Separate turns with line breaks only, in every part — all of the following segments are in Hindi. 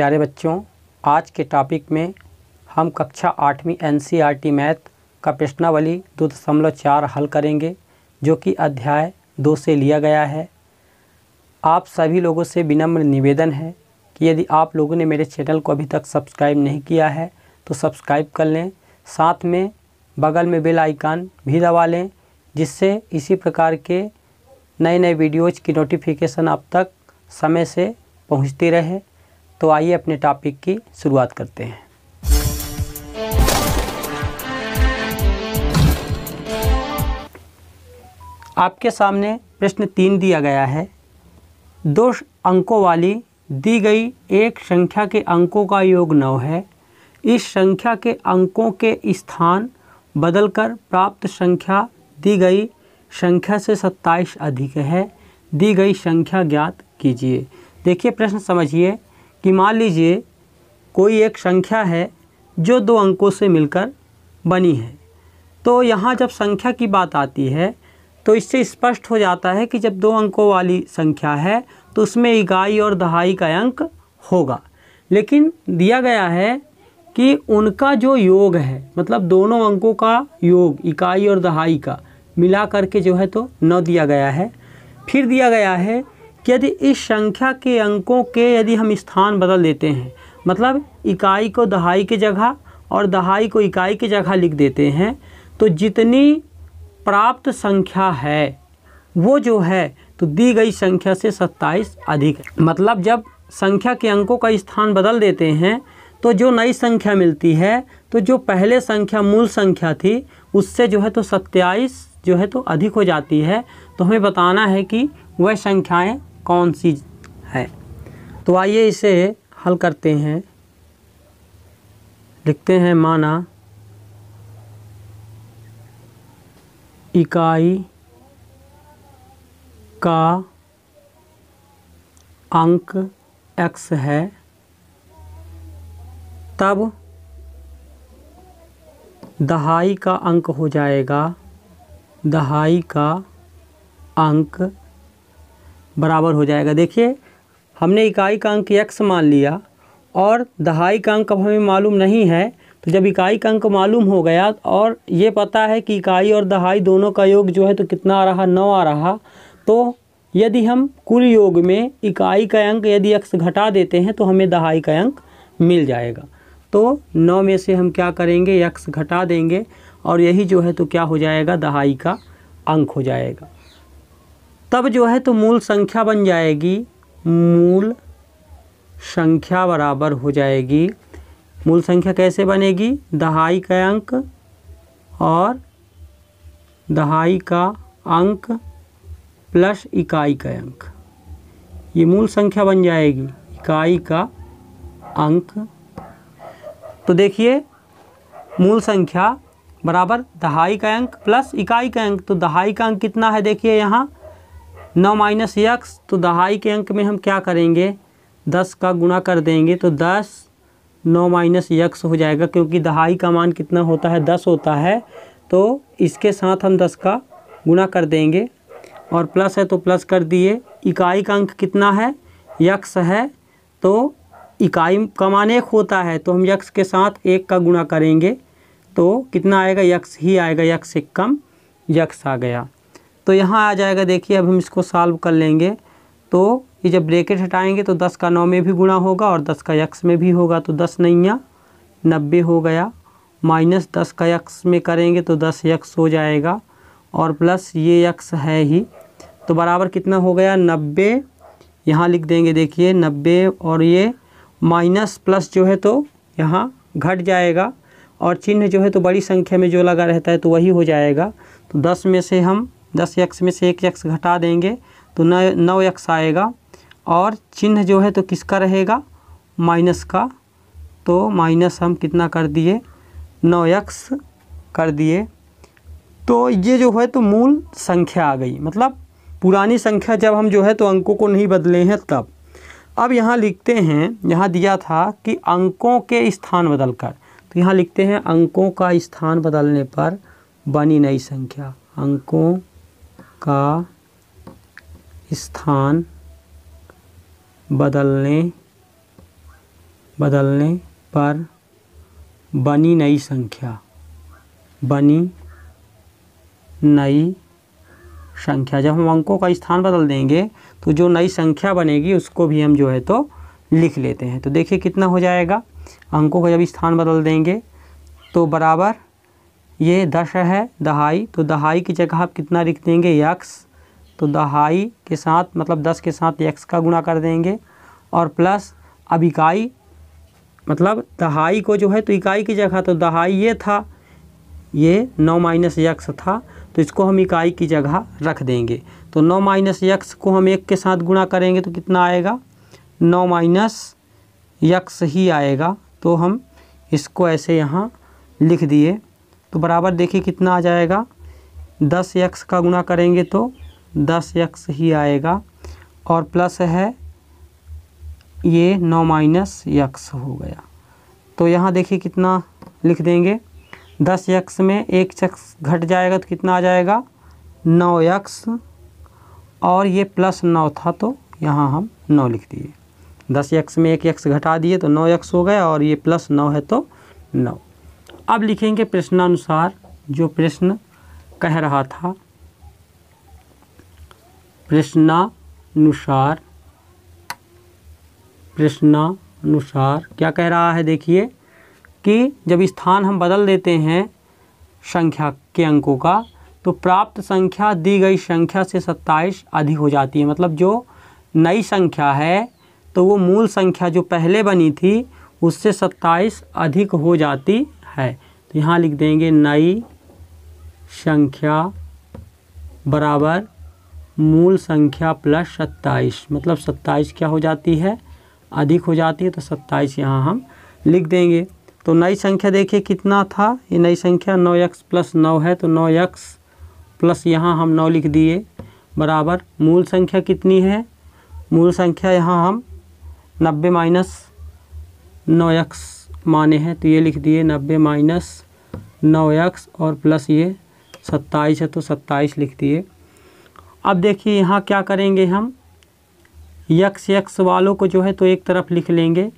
प्यारे बच्चों आज के टॉपिक में हम कक्षा आठवीं एन e मैथ का प्रश्नावली दो दशमलव चार हल करेंगे जो कि अध्याय दो से लिया गया है आप सभी लोगों से विनम्र निवेदन है कि यदि आप लोगों ने मेरे चैनल को अभी तक सब्सक्राइब नहीं किया है तो सब्सक्राइब कर लें साथ में बगल में बेल आइकान भी दबा लें जिससे इसी प्रकार के नए नए वीडियोज़ की नोटिफिकेशन आप तक समय से पहुँचती रहे तो आइए अपने टॉपिक की शुरुआत करते हैं आपके सामने प्रश्न तीन दिया गया है दो अंकों वाली दी गई एक संख्या के अंकों का योग नौ है इस संख्या के अंकों के स्थान बदलकर प्राप्त संख्या दी गई संख्या से सत्ताईस अधिक है दी गई संख्या ज्ञात कीजिए देखिए प्रश्न समझिए कि मान लीजिए कोई एक संख्या है जो दो अंकों से मिलकर बनी है तो यहाँ जब संख्या की बात आती है तो इससे स्पष्ट हो जाता है कि जब दो अंकों वाली संख्या है तो उसमें इकाई और दहाई का अंक होगा लेकिन दिया गया है कि उनका जो योग है मतलब दोनों अंकों का योग इकाई और दहाई का मिला करके जो है तो न दिया गया है फिर दिया गया है यदि इस संख्या के अंकों के यदि हम स्थान बदल देते हैं मतलब इकाई को दहाई की जगह और दहाई को इकाई की जगह लिख देते हैं तो जितनी प्राप्त संख्या है वो जो है तो दी गई संख्या से 27 अधिक है मतलब जब संख्या के अंकों का स्थान बदल देते हैं तो जो नई संख्या मिलती है तो जो पहले संख्या मूल संख्या थी उससे जो है तो 27 जो है तो अधिक हो जाती है तो हमें बताना है कि वह संख्याएं कौन सी है तो आइए इसे हल करते हैं लिखते हैं माना इकाई का अंक x है तब दहाई का अंक हो जाएगा दहाई का अंक बराबर हो जाएगा देखिए हमने इकाई का अंक एक्स मान लिया और दहाई का अंक अब हमें मालूम नहीं है तो जब इकाई का अंक मालूम हो गया और ये पता है कि इकाई और दहाई दोनों का योग जो है तो कितना आ रहा नौ आ रहा तो यदि हम कुल योग में इकाई का अंक यदि एक्स घटा देते हैं तो हमें दहाई का अंक मिल जाएगा तो नौ में से हम क्या करेंगे एक्स घटा देंगे और यही जो है तो क्या हो जाएगा दहाई का अंक हो जाएगा तब जो है तो मूल संख्या बन जाएगी मूल संख्या बराबर हो जाएगी मूल संख्या कैसे बनेगी दहाई का अंक और दहाई का अंक प्लस इकाई का अंक ये मूल संख्या बन जाएगी इकाई का अंक तो देखिए मूल संख्या बराबर दहाई का अंक प्लस इकाई का अंक तो दहाई का अंक कितना है देखिए यहाँ नौ माइनस यक्स तो दहाई के अंक में हम क्या करेंगे दस का गुणा कर देंगे तो दस नौ माइनस यक्स हो जाएगा क्योंकि दहाई का मान कितना होता है दस होता है तो इसके साथ हम दस का गुणा कर देंगे और प्लस है तो प्लस कर दिए इकाई का अंक कितना है यक्स है तो इकाई का मान एक होता है तो हम यक्स के साथ एक का गुणा करेंगे तो कितना आएगा यक्स ही आएगा यक्स से कम यक्स आ गया तो यहाँ आ जाएगा देखिए अब हम इसको सॉल्व कर लेंगे तो ये जब ब्रेकेट हटाएंगे तो दस का नौ में भी गुणा होगा और दस का यक्स में भी होगा तो दस नैया नब्बे हो गया माइनस दस का यक्स में करेंगे तो दस यक्स हो जाएगा और प्लस ये यक्स है ही तो बराबर कितना हो गया नब्बे यहाँ लिख देंगे देखिए नब्बे और ये माइनस प्लस जो है तो यहाँ घट जाएगा और चिन्ह जो है तो बड़ी संख्या में जो लगा रहता है तो वही हो जाएगा तो दस में से हम दस एक्स में से एक यक्स घटा देंगे तो नौ नौ एक्स आएगा और चिन्ह जो है तो किसका रहेगा माइनस का तो माइनस हम कितना कर दिए नौ एक्स कर दिए तो ये जो है तो मूल संख्या आ गई मतलब पुरानी संख्या जब हम जो है तो अंकों को नहीं बदले हैं तब अब यहाँ लिखते हैं यहाँ दिया था कि अंकों के स्थान बदल कर तो यहाँ लिखते हैं अंकों का स्थान बदलने पर बनी नई संख्या अंकों का स्थान बदलने बदलने पर बनी नई संख्या बनी नई संख्या जब हम अंकों का स्थान बदल देंगे तो जो नई संख्या बनेगी उसको भी हम जो है तो लिख लेते हैं तो देखिए कितना हो जाएगा अंकों का जब स्थान बदल देंगे तो बराबर ये दश है दहाई तो दहाई की जगह आप कितना लिख देंगे यक्स तो दहाई के साथ मतलब दस के साथ यक्स का गुणा कर देंगे और प्लस अब इकाई मतलब दहाई को जो है तो इकाई की जगह तो दहाई ये था ये नौ माइनस यक्स था तो इसको हम इकाई की जगह रख देंगे तो नौ माइनस यक्स को हम एक के साथ गुणा करेंगे तो कितना आएगा नौ माइनस यक्स ही आएगा तो हम इसको ऐसे यहाँ लिख दिए तो बराबर देखिए कितना आ जाएगा दस यक्स का गुना करेंगे तो दस यक्स ही आएगा और प्लस है ये नौ माइनस यक्स हो गया तो यहाँ देखिए कितना लिख देंगे दस यक्स में एक चक्स घट जाएगा तो कितना आ जाएगा नौ यक्स और ये प्लस नौ था तो यहाँ हम नौ लिख दिए दस यक्स में एक यक्स घटा दिए तो नौ यक्स हो गया और ये प्लस नौ है तो नौ अब लिखेंगे प्रश्नानुसार जो प्रश्न कह रहा था प्रश्नानुसार प्रश्नानुसार क्या कह रहा है देखिए कि जब स्थान हम बदल देते हैं संख्या के अंकों का तो प्राप्त संख्या दी गई संख्या से 27 अधिक हो जाती है मतलब जो नई संख्या है तो वो मूल संख्या जो पहले बनी थी उससे 27 अधिक हो जाती है तो यहाँ लिख देंगे नई संख्या बराबर मूल संख्या प्लस सत्ताईस मतलब सत्ताईस क्या हो जाती है अधिक हो जाती है तो सत्ताईस यहाँ हम लिख देंगे तो नई संख्या देखिए कितना था ये नई संख्या नौ एक्स प्लस नौ है तो नौ एक्स प्लस यहाँ हम नौ लिख दिए बराबर मूल संख्या कितनी है मूल संख्या यहाँ हम नब्बे माइनस नौ एक्स माने हैं तो ये लिख दिए नब्बे माइनस नौ एक्स और प्लस ये सत्ताईस है तो सत्ताईस लिख दिए अब देखिए यहाँ क्या करेंगे हम यक्स यक्स वालों को जो है तो एक तरफ लिख लेंगे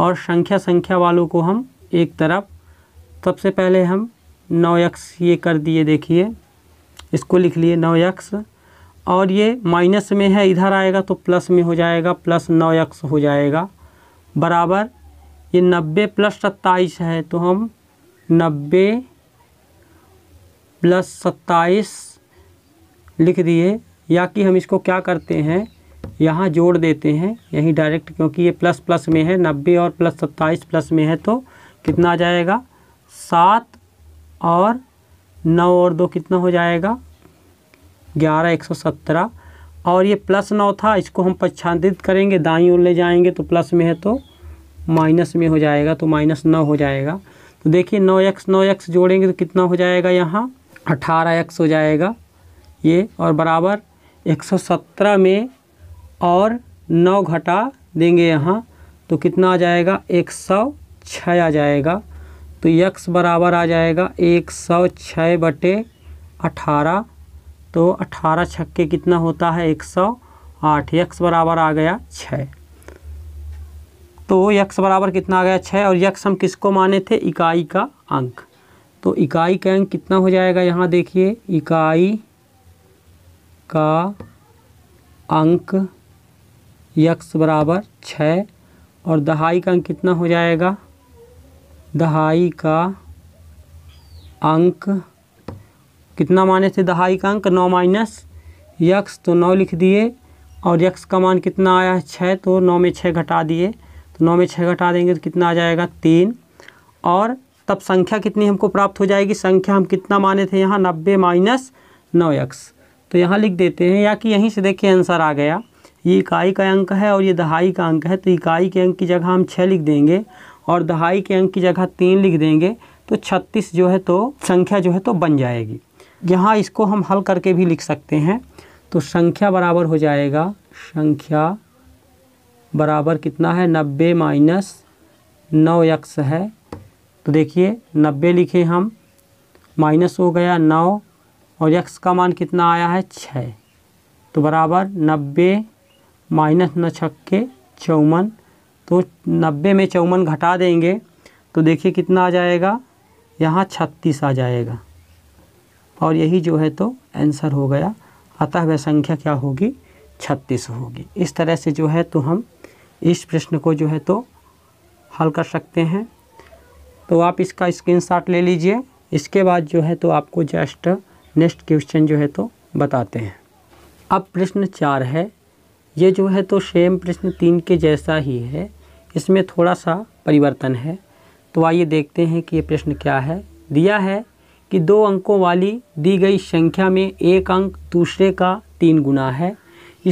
और संख्या संख्या वालों को हम एक तरफ सबसे पहले हम नौ यक्स ये कर दिए देखिए इसको लिख लिए नौ यक्स और ये माइनस में है इधर आएगा तो प्लस में हो जाएगा प्लस नौ यक्स हो जाएगा बराबर ये नब्बे प्लस सत्ताईस है तो हम नब्बे प्लस सत्ताईस लिख दिए या कि हम इसको क्या करते हैं यहाँ जोड़ देते हैं यहीं डायरेक्ट क्योंकि ये प्लस प्लस में है नब्बे और प्लस सत्ताईस प्लस में है तो कितना आ जाएगा सात और नौ और दो कितना हो जाएगा ग्यारह एक सौ सत्रह और ये प्लस नौ था इसको हम पच्छादित करेंगे दाई ओर ले जाएंगे तो प्लस में है तो माइनस में हो जाएगा तो माइनस नौ हो जाएगा तो देखिए नौ एक्स नौ एक्स जोड़ेंगे तो कितना हो जाएगा यहाँ अठारह एक्स हो जाएगा ये और बराबर एक सौ सत्रह में और नौ घटा देंगे यहाँ तो कितना आ जाएगा एक सौ छः आ जाएगा तो यक्स बराबर आ जाएगा एक सौ छः बटे अठारह तो अठारह छक्के कितना होता है एक सौ आठ यक्स बराबर आ गया छः तो यक्स बराबर कितना आ गया छः और यक्स हम किसको माने थे इकाई का अंक तो इकाई का अंक कितना हो जाएगा यहाँ देखिए इकाई का अंक यक्स बराबर छः और दहाई का अंक कितना हो जाएगा दहाई का अंक कितना माने थे दहाई का अंक नौ माइनस यक्स तो नौ लिख दिए और यक्स का मान कितना आया छः तो नौ में छः घटा दिए नौ में छः घटा देंगे तो कितना आ जाएगा तीन और तब संख्या कितनी हमको प्राप्त हो जाएगी संख्या हम कितना माने थे यहाँ नब्बे माइनस नौ एक्स तो यहाँ लिख देते हैं या कि यहीं से देखिए आंसर आ गया ये इकाई का अंक है और ये दहाई का अंक है तो इकाई के अंक की जगह हम छः लिख देंगे और दहाई के अंक की जगह तीन लिख देंगे तो छत्तीस जो है तो संख्या जो है तो बन जाएगी यहाँ इसको हम हल करके भी लिख सकते हैं तो संख्या बराबर हो जाएगा संख्या बराबर कितना है नब्बे माइनस नौ यक्स है तो देखिए नब्बे लिखे हम माइनस हो गया नौ और यक्स का मान कितना आया है छः तो बराबर नब्बे माइनस न छक्के चौवन तो नब्बे में चौवन घटा देंगे तो देखिए कितना आ जाएगा यहाँ छत्तीस आ जाएगा और यही जो है तो आंसर हो गया अतः वह संख्या क्या होगी छत्तीस होगी इस तरह से जो है तो हम इस प्रश्न को जो है तो हल कर सकते हैं तो आप इसका स्क्रीनशॉट ले लीजिए इसके बाद जो है तो आपको जस्ट नेक्स्ट क्वेश्चन जो है तो बताते हैं अब प्रश्न चार है ये जो है तो सेम प्रश्न तीन के जैसा ही है इसमें थोड़ा सा परिवर्तन है तो आइए देखते हैं कि ये प्रश्न क्या है दिया है कि दो अंकों वाली दी गई संख्या में एक अंक दूसरे का तीन गुना है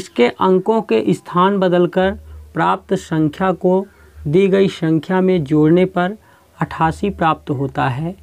इसके अंकों के स्थान बदलकर प्राप्त संख्या को दी गई संख्या में जोड़ने पर अठासी प्राप्त होता है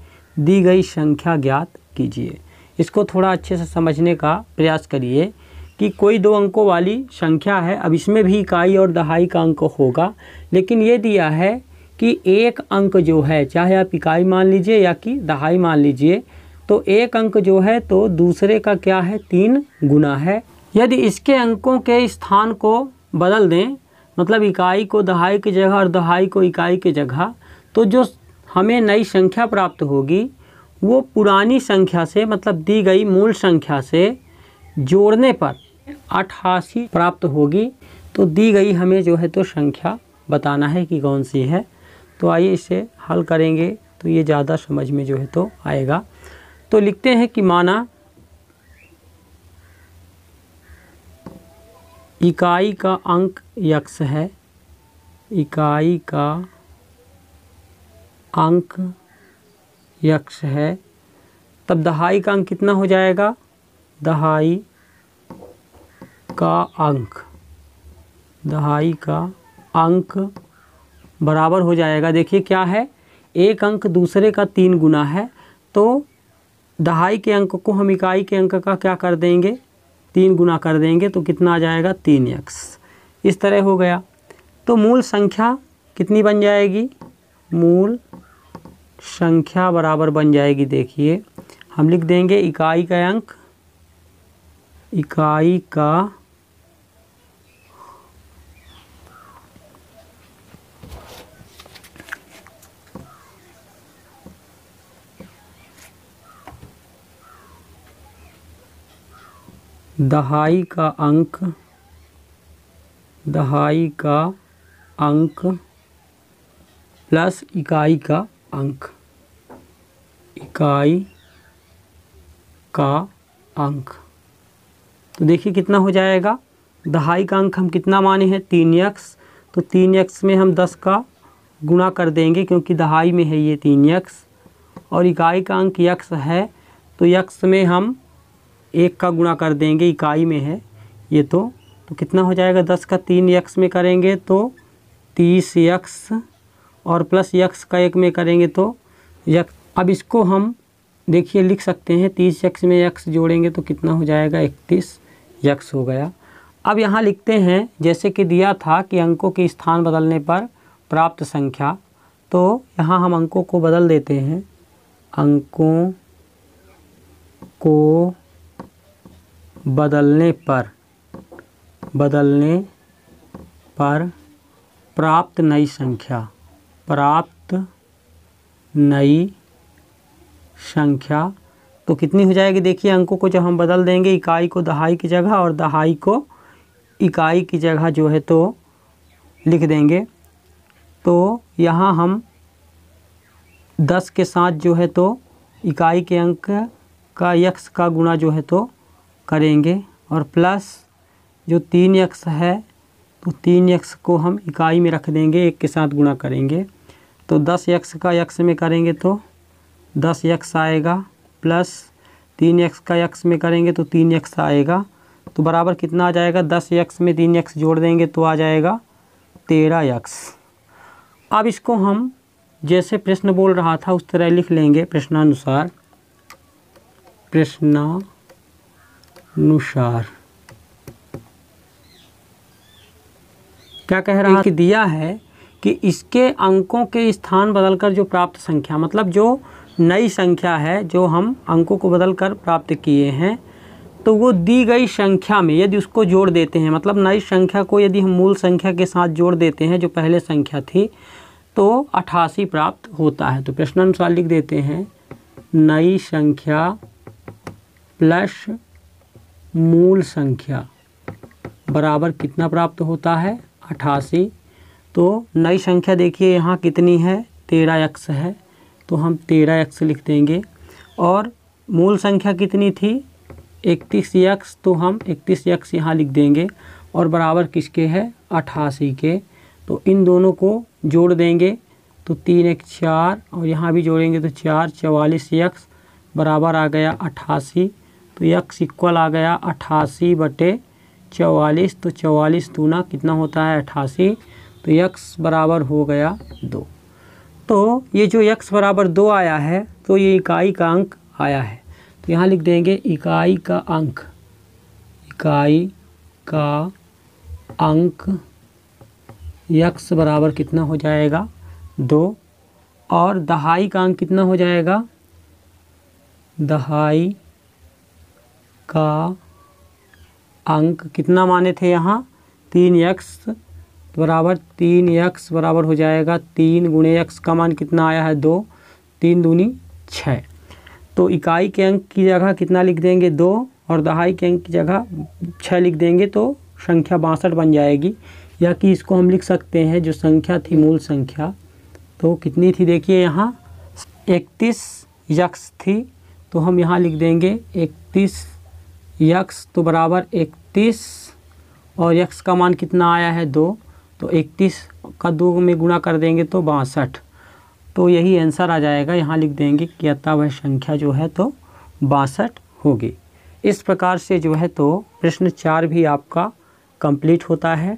दी गई संख्या ज्ञात कीजिए इसको थोड़ा अच्छे से समझने का प्रयास करिए कि कोई दो अंकों वाली संख्या है अब इसमें भी इकाई और दहाई का अंक होगा लेकिन ये दिया है कि एक अंक जो है चाहे आप इकाई मान लीजिए या कि दहाई मान लीजिए तो एक अंक जो है तो दूसरे का क्या है तीन गुना है यदि इसके अंकों के स्थान को बदल दें मतलब इकाई को दहाई की जगह और दहाई को इकाई की जगह तो जो हमें नई संख्या प्राप्त होगी वो पुरानी संख्या से मतलब दी गई मूल संख्या से जोड़ने पर अठासी प्राप्त होगी तो दी गई हमें जो है तो संख्या बताना है कि कौन सी है तो आइए इसे हल करेंगे तो ये ज़्यादा समझ में जो है तो आएगा तो लिखते हैं कि माना इकाई का अंक यक्ष है इकाई का अंक यक्ष है तब दहाई का अंक कितना हो जाएगा दहाई का अंक दहाई का अंक बराबर हो जाएगा देखिए क्या है एक अंक दूसरे का तीन गुना है तो दहाई के अंक को हम इकाई के अंक का क्या कर देंगे तीन गुना कर देंगे तो कितना आ जाएगा तीन एक्स इस तरह हो गया तो मूल संख्या कितनी बन जाएगी मूल संख्या बराबर बन जाएगी देखिए हम लिख देंगे इकाई का अंक इकाई का दहाई का अंक दहाई का अंक प्लस इकाई का अंक इकाई का अंक तो देखिए कितना हो जाएगा दहाई का अंक हम कितना माने हैं तीन यक्स तो तीन यक्स में हम दस का गुणा कर देंगे क्योंकि दहाई में है ये तीन यक्स और इकाई का अंक यक्स है तो यक्स में हम एक का गुणा कर देंगे इकाई में है ये तो तो कितना हो जाएगा दस का तीन यक्स में करेंगे तो तीस यक्स और प्लस यक्स का एक में करेंगे तो यक्स अब इसको हम देखिए लिख सकते हैं तीस यक्स में यक्स जोड़ेंगे तो कितना हो जाएगा इकतीस यक्स हो गया अब यहाँ लिखते हैं जैसे कि दिया था कि अंकों के स्थान बदलने पर प्राप्त संख्या तो यहाँ हम अंकों को बदल देते हैं अंकों को बदलने पर बदलने पर प्राप्त नई संख्या प्राप्त नई संख्या तो कितनी हो जाएगी देखिए अंकों को जब हम बदल देंगे इकाई को दहाई की जगह और दहाई को इकाई की जगह जो है तो लिख देंगे तो यहाँ हम दस के साथ जो है तो इकाई के अंक का यक्ष का गुणा जो है तो करेंगे और प्लस जो तीन यक्स है तो तीन यक्स को हम इकाई में रख देंगे एक के साथ गुणा करेंगे तो दस यक्स का यक्स में करेंगे तो दस यक्स आएगा प्लस तीन एक्स का यक्स में करेंगे तो तीन यक्स आएगा तो बराबर कितना आ जाएगा दस यक्स में तीन यक्स जोड़ देंगे तो आ जाएगा तेरह यक्स अब इसको हम जैसे प्रश्न बोल रहा था उस तरह लिख लेंगे प्रश्नानुसार प्रश्ना अनुसार क्या कह रहा है कि दिया है कि इसके अंकों के स्थान बदलकर जो प्राप्त संख्या मतलब जो नई संख्या है जो हम अंकों को बदलकर प्राप्त किए हैं तो वो दी गई संख्या में यदि उसको जोड़ देते हैं मतलब नई संख्या को यदि हम मूल संख्या के साथ जोड़ देते हैं जो पहले संख्या थी तो अठासी प्राप्त होता है तो प्रश्न अनुसार लिख देते हैं नई संख्या प्लस मूल संख्या बराबर कितना प्राप्त होता है अठासी तो नई संख्या देखिए यहाँ कितनी है तेरह एक्स है तो हम तेरह एक्स लिख देंगे और मूल संख्या कितनी थी इकतीस एक्स तो हम इकतीस एक्स यहाँ लिख देंगे और बराबर किसके है अठासी के तो इन दोनों को जोड़ देंगे तो तीन एक चार और यहाँ भी जोड़ेंगे तो चार चवालीस एक्स बराबर आ गया अठासी तो यक्स इक्वल आ गया अट्ठासी बटे चवालीस तो चवालीस दूना कितना होता है अट्ठासी तो यक्स बराबर हो गया दो तो ये जो यक्स बराबर दो आया है तो ये इकाई का अंक आया है तो यहाँ लिख देंगे इकाई का अंक इकाई का अंक यक्स बराबर कितना हो जाएगा दो और दहाई का अंक कितना हो जाएगा दहाई का अंक कितना माने थे यहाँ तीन एक्स बराबर तीन एक्स बराबर हो जाएगा तीन गुणे एक्स का मान कितना आया है दो तीन दूनी छः तो इकाई के अंक की जगह कितना लिख देंगे दो और दहाई के अंक की जगह छः लिख देंगे तो संख्या बासठ बन जाएगी या कि इसको हम लिख सकते हैं जो संख्या थी मूल संख्या तो कितनी थी देखिए यहाँ इकतीस यक्स थी तो हम यहाँ लिख देंगे इकतीस यक्स तो बराबर इकतीस और यक्स का मान कितना आया है दो तो इकतीस का दो में गुणा कर देंगे तो बासठ तो यही आंसर आ जाएगा यहाँ लिख देंगे कि अतः वह संख्या जो है तो बासठ होगी इस प्रकार से जो है तो प्रश्न चार भी आपका कंप्लीट होता है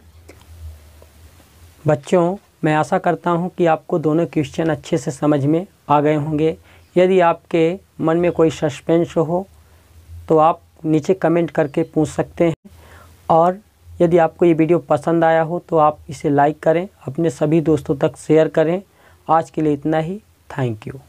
बच्चों मैं आशा करता हूँ कि आपको दोनों क्वेश्चन अच्छे से समझ में आ गए होंगे यदि आपके मन में कोई सस्पेंस हो तो आप नीचे कमेंट करके पूछ सकते हैं और यदि आपको ये वीडियो पसंद आया हो तो आप इसे लाइक करें अपने सभी दोस्तों तक शेयर करें आज के लिए इतना ही थैंक यू